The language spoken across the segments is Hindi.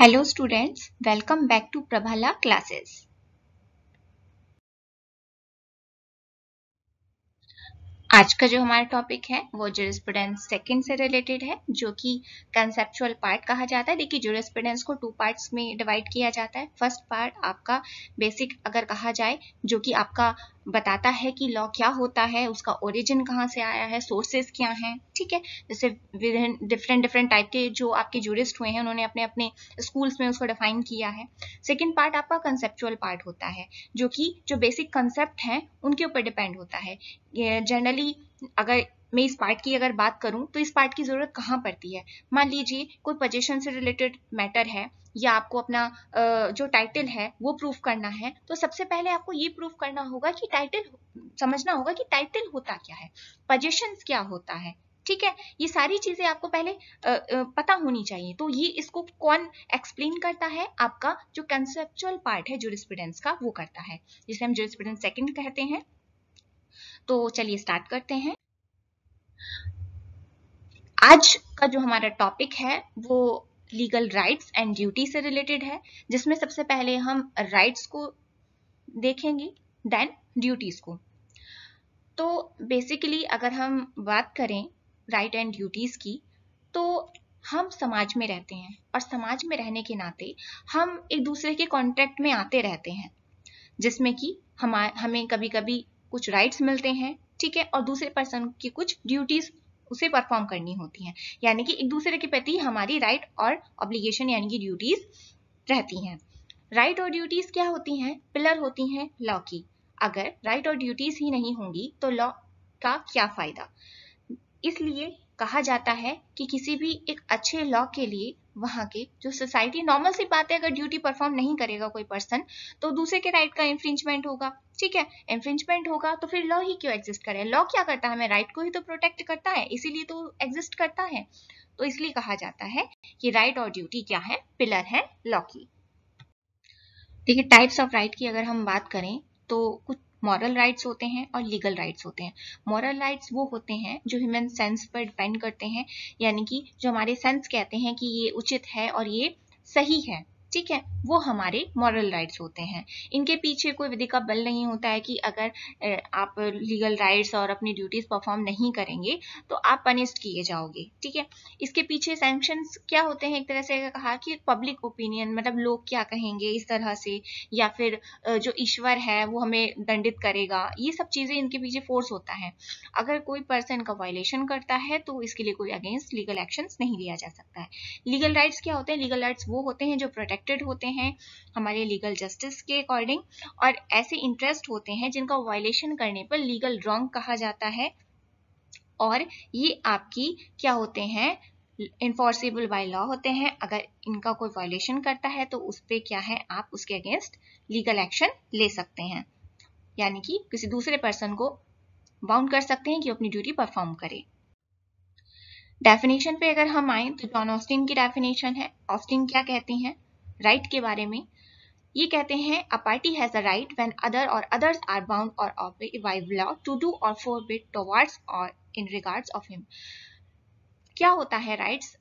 Hello students welcome back to Prabhala classes आज का जो हमारा टॉपिक है वो जुरिस्प्रूडेंस सेकंड से रिलेटेड है जो कि कंसेप्चुअल पार्ट कहा जाता है देखिए जुरिस्प्रूडेंस को टू पार्ट्स में डिवाइड किया जाता है फर्स्ट पार्ट आपका बेसिक अगर कहा जाए जो कि आपका बताता है कि लॉ क्या होता है उसका ओरिजिन कहाँ से आया है सोर्सेज क्या हैं ठीक है जैसे डिफरेंट डिफरेंट टाइप के जो आपके जूरिस्ट हुए हैं उन्होंने अपने अपने स्कूल्स में उसको डिफाइन किया है सेकेंड पार्ट आपका कंसेप्चुअल पार्ट होता है जो कि जो बेसिक कंसेप्ट हैं उनके ऊपर डिपेंड होता है जनरली अगर मैं इस पार्ट की अगर बात करूं तो इस पार्ट की ज़रूरत कहाँ पड़ती है मान लीजिए कोई पोजीशन से रिलेटेड मैटर है या आपको अपना जो टाइटल है वो प्रूफ करना है तो सबसे पहले आपको ये प्रूफ करना होगा कि टाइटल समझना होगा कि टाइटल होता क्या है पजेशन क्या होता है ठीक है ये सारी चीजें आपको पहले पता होनी चाहिए तो ये इसको कौन एक्सप्लेन करता है आपका जो कंसेप्चुअल पार्ट है जुरिस्पिडेंस का वो करता है जिसे हम जुरिस्पिडेंस सेकेंड कहते हैं तो चलिए स्टार्ट करते हैं आज का जो हमारा टॉपिक है वो लीगल राइट्स एंड ड्यूटी से रिलेटेड है जिसमें सबसे पहले हम राइट्स को देखेंगे देन ड्यूटीज़ को तो बेसिकली अगर हम बात करें राइट एंड ड्यूटीज़ की तो हम समाज में रहते हैं और समाज में रहने के नाते हम एक दूसरे के कांटेक्ट में आते रहते हैं जिसमें कि हम हमें कभी कभी कुछ राइट्स मिलते हैं ठीक है और दूसरे पर्सन की कुछ ड्यूटीज़ उसे परफॉर्म करनी होती हैं यानी कि एक दूसरे के प्रति हमारी राइट और ऑब्लिगेशन यानी कि ड्यूटीज रहती हैं राइट और ड्यूटीज क्या होती हैं पिलर होती हैं लॉ की अगर राइट और ड्यूटीज ही नहीं होंगी तो लॉ का क्या फायदा इसलिए कहा जाता है कि किसी भी एक अच्छे लॉ के लिए वहाँ के जो सोसाइटी नॉर्मल सी बात है अगर ड्यूटी परफॉर्म नहीं करेगा कोई पर्सन तो दूसरे के राइट का इन्फ्रिंजमेंट होगा ठीक है इन्फ्रिंजमेंट होगा तो फिर लॉ ही क्यों एग्जिस्ट करे लॉ क्या करता है हमें राइट को ही तो प्रोटेक्ट करता है इसीलिए तो एग्जिस्ट करता है तो इसलिए कहा जाता है कि राइट और ड्यूटी क्या है पिलर है लॉ की देखिए टाइप्स ऑफ राइट की अगर हम बात करें तो कुछ मॉरल राइट्स होते हैं और लीगल राइट्स होते हैं मॉरल राइट्स वो होते हैं जो ह्यूमन सेंस पर डिपेंड करते हैं यानी कि जो हमारे सेंस कहते हैं कि ये उचित है और ये सही है ठीक है वो हमारे मॉरल राइट्स होते हैं इनके पीछे कोई विधि का बल नहीं होता है कि अगर आप लीगल राइट्स और अपनी ड्यूटीज परफॉर्म नहीं करेंगे तो आप पनिस्ड किए जाओगे ठीक है इसके पीछे सैंक्शन क्या होते हैं एक तरह से कहा कि पब्लिक ओपिनियन मतलब लोग क्या कहेंगे इस तरह से या फिर जो ईश्वर है वो हमें दंडित करेगा ये सब चीजें इनके पीछे फोर्स होता है अगर कोई पर्सन का वायलेशन करता है तो इसके लिए कोई अगेंस्ट लीगल एक्शन नहीं लिया जा सकता है लीगल राइट्स क्या होते हैं लीगल राइट्स वो होते हैं जो प्रोटेक्ट प्रोटेक्टेड होते हैं हमारे लीगल जस्टिस के अकॉर्डिंग और ऐसे इंटरेस्ट होते हैं जिनका वायलेशन करने पर लीगल रॉन्ग कहा जाता है और ये आपकी क्या होते हैं इन्फोर्सेबल बाय लॉ होते हैं अगर इनका कोई वायलेशन करता है तो उस पर क्या है आप उसके अगेंस्ट लीगल एक्शन ले सकते हैं यानी कि किसी दूसरे पर्सन को बाउंड कर सकते हैं कि अपनी ड्यूटी परफॉर्म करे डेफिनेशन पे अगर हम आए तो जॉन ऑस्टिन की डेफिनेशन है ऑस्टिन क्या कहती हैं राइट right के बारे में ये कहते हैं a party has a right when other or others are bound or law to do or forbid towards or in regards of him क्या होता है राइट्स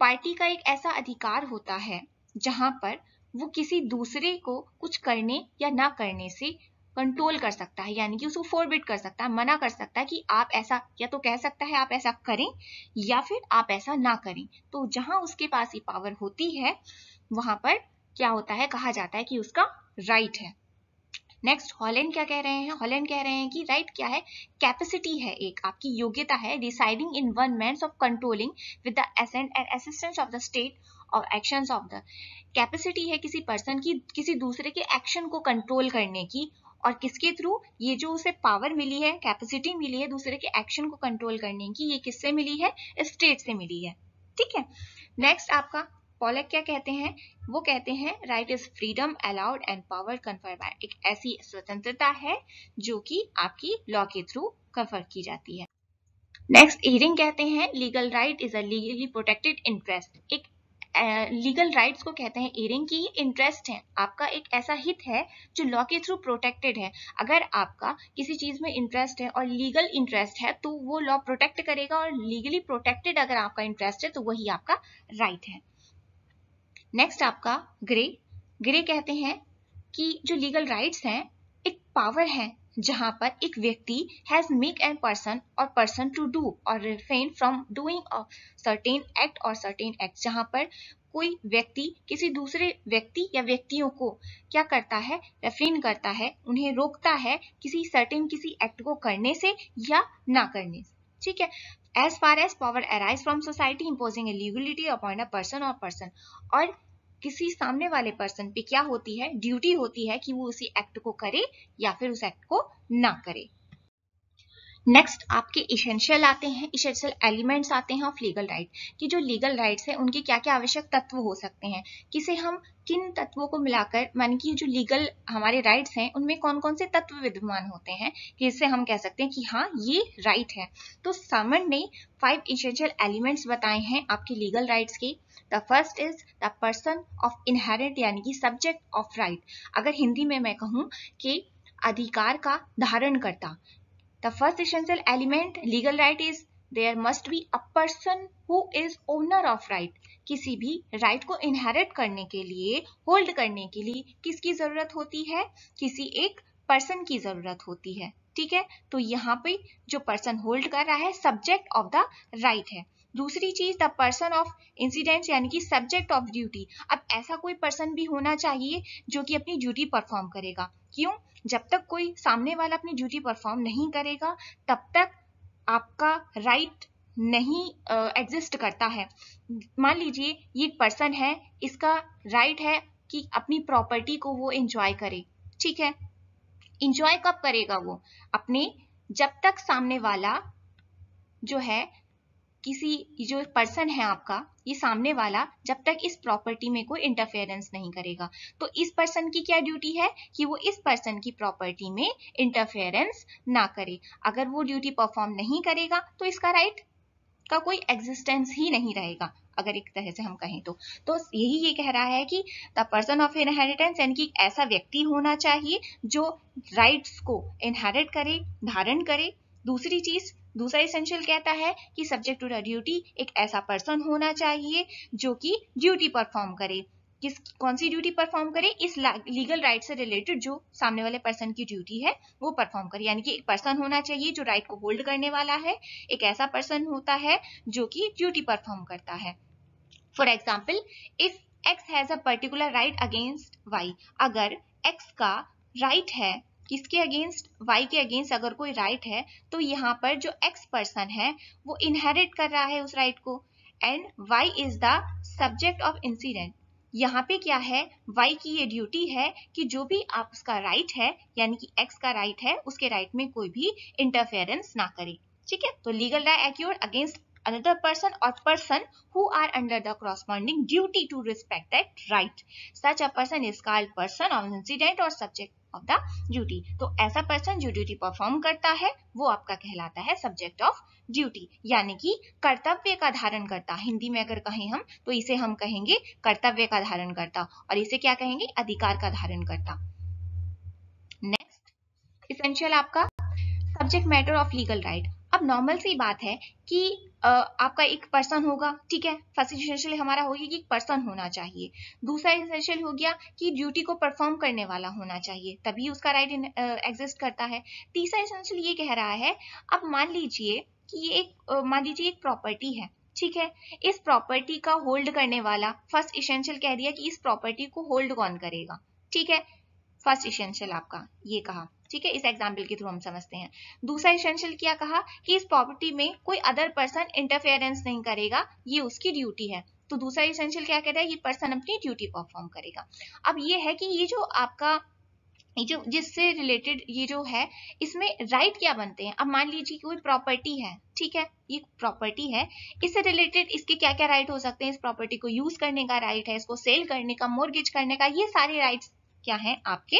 पार्टी का एक ऐसा अधिकार होता है जहां पर वो किसी दूसरे को कुछ करने या ना करने से कंट्रोल कर सकता है यानी कि उसको फोरबिट कर सकता है मना कर सकता है कि आप ऐसा या तो कह सकता है आप ऐसा करें या फिर आप ऐसा ना करें तो जहां उसके पास ये पावर होती है वहां पर क्या होता है कहा जाता है कि उसका राइट है नेक्स्ट हॉलैंड क्या कह रहे हैं हॉलैंड कह रहे हैं कि राइट क्या है कैपेसिटी है एक आपकी योग्यता है deciding in one man's of controlling with the assent and assistance of the state or action of the capacity है किसी पर्सन की किसी दूसरे के एक्शन को कंट्रोल करने की और किसके थ्रू ये जो उसे पावर मिली है कैपेसिटी मिली है दूसरे के एक्शन को कंट्रोल करने की ये किससे मिली है स्टेट से मिली है ठीक है नेक्स्ट आपका पॉलक क्या कहते हैं वो कहते हैं right is freedom allowed and power confer by एक ऐसी स्वतंत्रता है जो कि आपकी लॉ के थ्रू कन्फर की जाती है नेक्स्ट ईरिंग कहते हैं legal right is a legally protected interest एक लीगल uh, राइट्स को कहते हैं ईरिंग की इंटरेस्ट है आपका एक ऐसा हित है जो लॉ के थ्रू प्रोटेक्टेड है अगर आपका किसी चीज में इंटरेस्ट है और लीगल इंटरेस्ट है तो वो लॉ प्रोटेक्ट करेगा और लीगली प्रोटेक्टेड अगर आपका इंटरेस्ट है तो वही आपका राइट right है नेक्स्ट आपका ग्रे ग्रे कहते हैं कि जो लीगल राइट्स हैं एक पावर है जहां पर एक व्यक्ति has make an person or person to do or refrain from doing certain act or certain act जहां पर कोई व्यक्ति किसी दूसरे व्यक्ति या व्यक्तियों को क्या करता है रेफ्रेन करता है उन्हें रोकता है किसी सर्टेन किसी एक्ट को करने से या ना करने से ठीक है as far as power arise from society imposing a legality appoint a person or person or किसी सामने वाले पर्सन पे क्या होती है ड्यूटी होती है कि वो उसी एक्ट को करे या फिर उस एक्ट को ना करे नेक्स्ट आपके इसेंशियल आते हैं इसेंशियल एलिमेंट्स आते हैं ऑफ लीगल राइट कि जो लीगल राइट्स हैं उनके क्या क्या आवश्यक तत्व हो सकते हैं किसे हम किन तत्वों को मिलाकर मानी कि जो लीगल हमारे राइट्स हैं उनमें कौन कौन से तत्व विद्यमान होते हैं कि इससे हम कह सकते हैं कि हाँ ये राइट है तो सामन ने फाइव इसेंशियल एलिमेंट्स बताए हैं आपके लीगल राइट्स के the first is the person of inherit यानी कि सब्जेक्ट ऑफ राइट अगर हिंदी में मैं कहूँ कि अधिकार का धारण करता the first essential element legal right is there must be a person who is owner of right किसी भी राइट को इनहेरिट करने के लिए होल्ड करने के लिए किसकी जरूरत होती है किसी एक पर्सन की जरूरत होती है ठीक है तो यहाँ पे जो पर्सन होल्ड कर रहा है सब्जेक्ट ऑफ द राइट है दूसरी चीज द पर्सन ऑफ इंसिडेंट यानी कि सब्जेक्ट ऑफ ड्यूटी अब ऐसा कोई पर्सन भी होना चाहिए जो कि अपनी ड्यूटी परफॉर्म करेगा क्यों जब तक कोई सामने वाला अपनी ड्यूटी परफॉर्म नहीं करेगा तब तक आपका राइट right नहीं एग्जिस्ट uh, करता है मान लीजिए ये एक पर्सन है इसका राइट right है कि अपनी प्रॉपर्टी को वो इंजॉय करे ठीक है इंजॉय कब करेगा वो अपने जब तक सामने वाला जो है किसी जो पर्सन है आपका ये सामने वाला जब तक इस प्रॉपर्टी में कोई इंटरफेरेंस नहीं करेगा तो इस पर्सन की क्या ड्यूटी है कि वो इस पर्सन की प्रॉपर्टी में इंटरफेरेंस ना करे अगर वो ड्यूटी परफॉर्म नहीं करेगा तो इसका राइट का कोई एग्जिस्टेंस ही नहीं रहेगा अगर एक तरह से हम कहें तो तो यही ये कह रहा है कि द पर्सन ऑफ इनहेरिटेंस यानी कि ऐसा व्यक्ति होना चाहिए जो राइट्स को इनहेरिट करे धारण करे दूसरी चीज दूसरा इसेंशियल कहता है कि सब्जेक्ट टू द ड्यूटी एक ऐसा पर्सन होना चाहिए जो कि ड्यूटी परफॉर्म करे किस कौन सी ड्यूटी परफॉर्म करे इस लीगल राइट से रिलेटेड जो सामने वाले पर्सन की ड्यूटी है वो परफॉर्म करे यानी कि एक पर्सन होना चाहिए जो राइट को होल्ड करने वाला है एक ऐसा पर्सन होता है जो कि ड्यूटी परफॉर्म करता है for example if X has a particular right against Y अगर एक्स का राइट right है किसके अगेंस्ट y के अगेंस्ट अगर कोई राइट right है तो यहाँ पर जो x पर्सन है वो इनहेरिट कर रहा है उस राइट right को and y is the subject of incident यहाँ पे क्या है y की ये ड्यूटी है कि जो भी आप उसका राइट right है यानी कि x का राइट है उसके राइट में कोई भी इंटरफेरेंस ना करे ठीक है तो legal right accrue against another person or person who are under the corresponding duty to respect that right. Such a person is called person of incident or subject of the duty तो ऐसा पर्सन जो ड्यूटी परफॉर्म करता है वो आपका कहलाता है सब्जेक्ट ऑफ ड्यूटी यानी कि कर्तव्य का धारण करता हिंदी में अगर कहें हम तो इसे हम कहेंगे कर्तव्य का धारण करता और इसे क्या कहेंगे अधिकार का धारण करता नेक्स्ट इसेंशियल आपका subject matter of legal right अब नॉर्मल सी बात है कि आपका एक पर्सन होगा ठीक है फर्स्ट इसेंशियल हमारा होगी कि एक पर्सन होना चाहिए दूसरा इसेंशियल हो गया कि ड्यूटी को परफॉर्म करने वाला होना चाहिए तभी उसका राइट एग्जिस्ट करता है तीसरा इसेंशियल ये कह रहा है अब मान लीजिए कि ये एक मान लीजिए एक प्रॉपर्टी है ठीक है इस प्रॉपर्टी का होल्ड करने वाला फर्स्ट इसेंशियल कह दिया कि इस प्रॉपर्टी को होल्ड कौन करेगा ठीक है फर्स्ट इसेंशियल आपका ये कहा ठीक है इस एग्जाम्पल के थ्रू हम समझते हैं दूसरा इसेंशियल क्या कहा कि इस प्रॉपर्टी में कोई अदर पर्सन इंटरफेरेंस नहीं करेगा ये उसकी ड्यूटी है तो दूसरा इसेंशियल क्या कह रहा है ये पर्सन अपनी ड्यूटी परफॉर्म करेगा अब ये है कि ये जो आपका ये जो जिससे रिलेटेड ये जो है इसमें राइट right क्या बनते हैं अब मान लीजिए कोई प्रॉपर्टी है ठीक है ये प्रॉपर्टी है इससे रिलेटेड इसके क्या क्या राइट right हो सकते हैं इस प्रॉपर्टी को यूज करने का राइट right है इसको सेल करने का मोर्गेज करने का ये सारे राइट्स क्या है आपके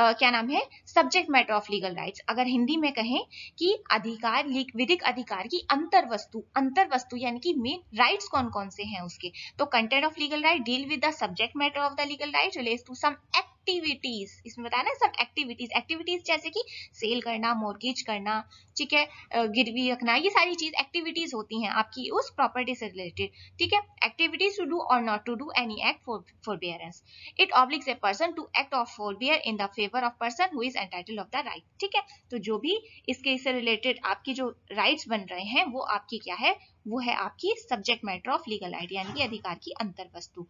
आ, क्या नाम है subject matter of legal rights अगर हिंदी में कहें कि अधिकार विधिक अधिकार की अंतर वस्तु अंतर वस्तु यानी कि मेन राइट्स कौन कौन से हैं उसके तो content of legal right deal with the subject matter of the legal right relate to some act activities इसमें बताया ना सब एक्टिविटीज एक्टिविटीज जैसे कि सेल करना मोर्गेज करना ठीक है गिरवी रखना ये सारी चीज एक्टिविटीज होती हैं आपकी उस प्रॉपर्टी से रिलेटेड ठीक है activities to do or not to do any act for forbearance it obliges a person to act of forbear in the favour of person who is entitle of the right ठीक है तो जो भी इसके इससे रिलेटेड आपकी जो राइट्स बन रहे हैं वो आपकी क्या है वो है आपकी subject matter of legal right यानी कि अधिकार की अंतर वस्तु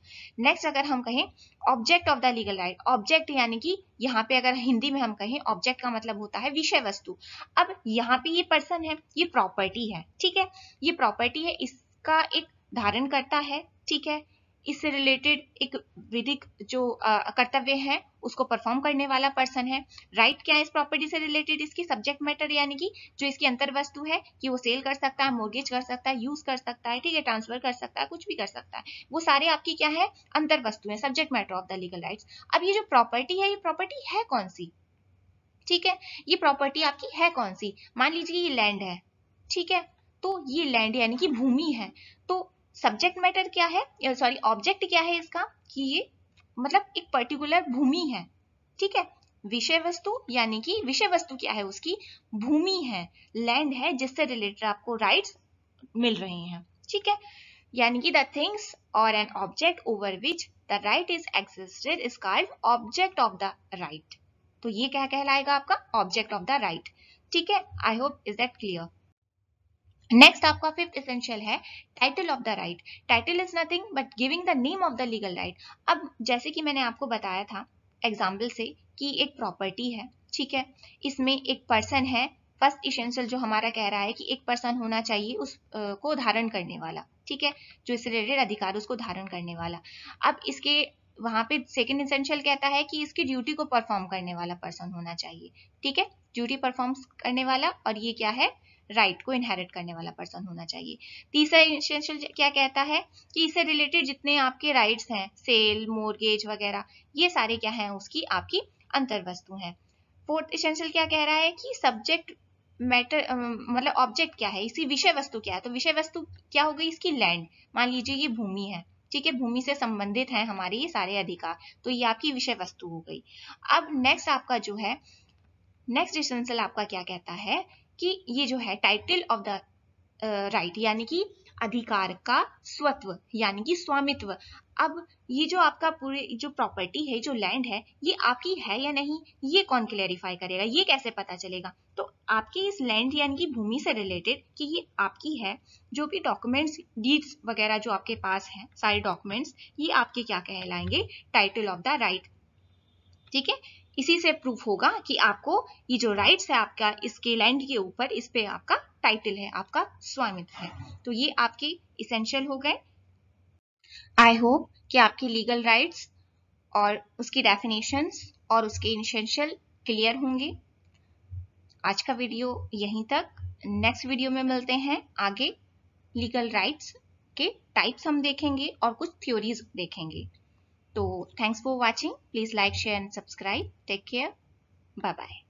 नेक्स्ट अगर हम कहें object of the legal right object यानी कि यहाँ पे अगर हिंदी में हम कहें ऑब्जेक्ट का मतलब होता है विषय वस्तु अब यहाँ पे ये पर्सन है ये प्रॉपर्टी है ठीक है ये प्रॉपर्टी है इसका एक धारण करता है ठीक है इससे रिलेटेड एक विधिक जो कर्तव्य है उसको परफॉर्म करने वाला पर्सन है राइट right क्या है इस प्रॉपर्टी से रिलेटेड इसकी सब्जेक्ट मैटर यानी कि जो इसकी अंतर वस्तु है कि वो सेल कर सकता है मोर्गेज कर सकता है यूज कर सकता है ठीक है ट्रांसफर कर सकता है कुछ भी कर सकता है वो सारे आपकी क्या है अंतर वस्तु है subject matter of the legal right अब ये जो प्रॉपर्टी है ये प्रॉपर्टी है कौन सी ठीक है ये प्रॉपर्टी आपकी है कौन सी मान लीजिए ये लैंड है ठीक है तो ये लैंड यानी कि भूमि है तो सब्जेक्ट मैटर क्या है सॉरी ऑब्जेक्ट क्या है इसका कि ये मतलब एक पर्टिकुलर भूमि है ठीक है विषय वस्तु यानी कि विषय वस्तु क्या है उसकी भूमि है लैंड है जिससे रिलेटेड आपको राइट्स मिल रहे हैं ठीक है यानी कि the things or an object over which the right is existed is called object of the right तो ये क्या कहलाएगा आपका ऑब्जेक्ट ऑफ द राइट ठीक है I hope is that clear next आपका फिफ्थ इसेंशियल है title of the right title is nothing but giving the name of the legal right अब जैसे कि मैंने आपको बताया था एग्जाम्पल से कि एक प्रॉपर्टी है ठीक है इसमें एक पर्सन है फर्स्ट इसेंशियल जो हमारा कह रहा है कि एक पर्सन होना चाहिए उसको धारण करने वाला ठीक है जो इससे रिलेटेड अधिकार उसको धारण करने वाला अब इसके वहां पे सेकेंड इसेंशियल कहता है कि इसकी ड्यूटी को परफॉर्म करने वाला पर्सन होना चाहिए ठीक है ड्यूटी परफॉर्म करने वाला और ये क्या है राइट right को इनहेरिट करने वाला पर्सन होना चाहिए तीसरा इंसेंशियल क्या कहता है कि इससे रिलेटेड जितने आपके राइट्स हैं सेल मोरगेज वगैरह ये सारे क्या हैं उसकी आपकी अंतर वस्तु हैं फोर्थ इसेंशियल क्या कह रहा है कि सब्जेक्ट मैटर मतलब ऑब्जेक्ट क्या है इसकी विषय वस्तु क्या है तो विषय वस्तु क्या हो गई इसकी लैंड मान लीजिए ये भूमि है ठीक है भूमि से संबंधित है हमारे ये सारे अधिकार तो ये आपकी विषय वस्तु हो गई अब नेक्स्ट आपका जो है नेक्स्ट इशेंशियल आपका क्या कहता है कि ये जो है टाइटल ऑफ द राइट यानी कि अधिकार का स्वत्व यानी कि स्वामित्व अब ये जो आपका पूरे जो प्रॉपर्टी है जो लैंड है ये आपकी है या नहीं ये कौन क्लैरिफाई करेगा ये कैसे पता चलेगा तो आपकी इस लैंड यानी कि भूमि से रिलेटेड कि ये आपकी है जो भी डॉक्यूमेंट्स डीड्स वगैरह जो आपके पास हैं सारे डॉक्यूमेंट्स ये आपके क्या कहलाएंगे टाइटल ऑफ द राइट ठीक है इसी से प्रूफ होगा कि आपको ये जो राइट्स है आपका इसके लैंड के ऊपर इस पे आपका टाइटल है आपका स्वामित्व है तो ये आपके इसेंशियल हो गए आई होप कि आपकी लीगल राइट्स और उसकी डेफिनेशंस और उसके इसेंशियल क्लियर होंगे आज का वीडियो यहीं तक नेक्स्ट वीडियो में मिलते हैं आगे लीगल राइट्स के टाइप्स हम देखेंगे और कुछ थ्योरीज देखेंगे तो thanks for watching please like share and subscribe take care bye bye